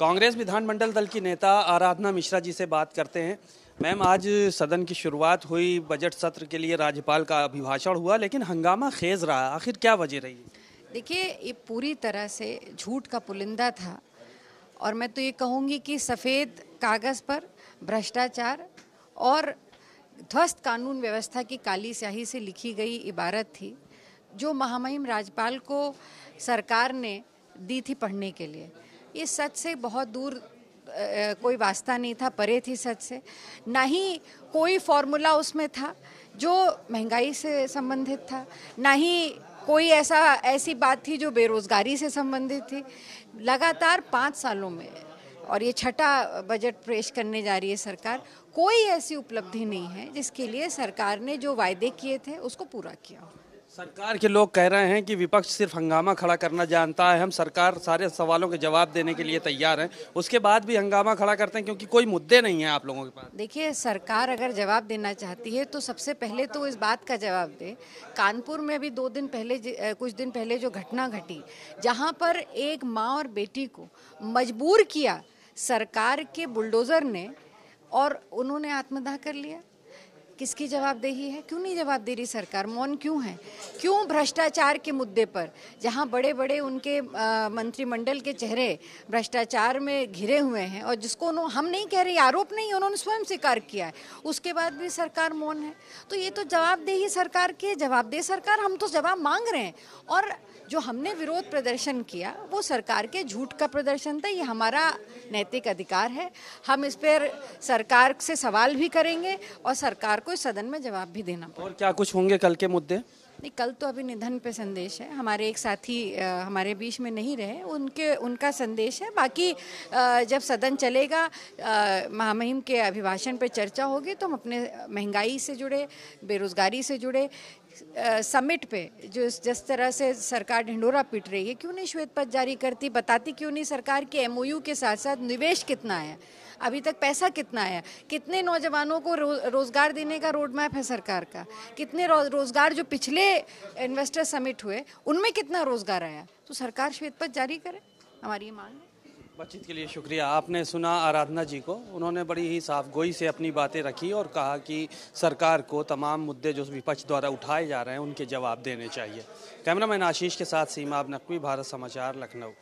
कांग्रेस विधानमंडल दल की नेता आराधना मिश्रा जी से बात करते हैं मैम आज सदन की शुरुआत हुई बजट सत्र के लिए राज्यपाल का अभिभाषण हुआ लेकिन हंगामा खेज रहा आखिर क्या वजह रही देखिए ये पूरी तरह से झूठ का पुलिंदा था और मैं तो ये कहूँगी कि सफ़ेद कागज़ पर भ्रष्टाचार और ध्वस्त कानून व्यवस्था की काली स्याही से लिखी गई इबारत थी जो महामहिम राज्यपाल को सरकार ने दी थी पढ़ने के लिए ये सच से बहुत दूर कोई वास्ता नहीं था परे थी सच से ना ही कोई फॉर्मूला उसमें था जो महंगाई से संबंधित था ना ही कोई ऐसा ऐसी बात थी जो बेरोज़गारी से संबंधित थी लगातार पाँच सालों में और ये छठा बजट पेश करने जा रही है सरकार कोई ऐसी उपलब्धि नहीं है जिसके लिए सरकार ने जो वायदे किए थे उसको पूरा किया हो सरकार के लोग कह रहे हैं कि विपक्ष सिर्फ हंगामा खड़ा करना जानता है हम सरकार सारे सवालों के जवाब देने के लिए तैयार हैं उसके बाद भी हंगामा खड़ा करते हैं क्योंकि कोई मुद्दे नहीं है आप लोगों के पास देखिए सरकार अगर जवाब देना चाहती है तो सबसे पहले तो इस बात का जवाब दे कानपुर में अभी दो दिन पहले कुछ दिन पहले जो घटना घटी जहाँ पर एक माँ और बेटी को मजबूर किया सरकार के बुलडोज़र ने और उन्होंने आत्मदाह कर लिया किसकी जवाबदेही है क्यों नहीं जवाब दे रही सरकार मौन क्यों है क्यों भ्रष्टाचार के मुद्दे पर जहां बड़े बड़े उनके मंत्रिमंडल के चेहरे भ्रष्टाचार में घिरे हुए हैं और जिसको हम नहीं कह रहे आरोप नहीं उन्होंने स्वयं स्वीकार किया है उसके बाद भी सरकार मौन है तो ये तो जवाबदेही सरकार की जवाबदेह सरकार हम तो जवाब मांग रहे हैं और जो हमने विरोध प्रदर्शन किया वो सरकार के झूठ का प्रदर्शन था ये हमारा नैतिक अधिकार है हम इस पर सरकार से सवाल भी करेंगे और सरकार कोई सदन में जवाब भी देना और क्या कुछ होंगे कल के मुद्दे नहीं कल तो अभी निधन पे संदेश है हमारे एक साथी हमारे बीच में नहीं रहे उनके उनका संदेश है बाकी जब सदन चलेगा महामहिम के अभिभाषण पे चर्चा होगी तो हम अपने महंगाई से जुड़े बेरोज़गारी से जुड़े समिट पे जो जिस तरह से सरकार ढिंडोरा पीट रही है क्यों नहीं श्वेत पत्र जारी करती बताती क्यों नहीं सरकार के एम के साथ साथ निवेश कितना है अभी तक पैसा कितना आया कितने नौजवानों को रो, रोज़गार देने का रोड मैप है सरकार का कितने रो, रोज़गार जो पिछले इन्वेस्टर समिट हुए उनमें कितना रोजगार आया तो सरकार श्वेत पत्र जारी करे हमारी मांग है बातचीत के लिए शुक्रिया आपने सुना आराधना जी को उन्होंने बड़ी ही साफ गोई से अपनी बातें रखी और कहा कि सरकार को तमाम मुद्दे जो विपक्ष द्वारा उठाए जा रहे हैं उनके जवाब देने चाहिए कैमरामैन आशीष के साथ सीमा अब नकवी भारत समाचार लखनऊ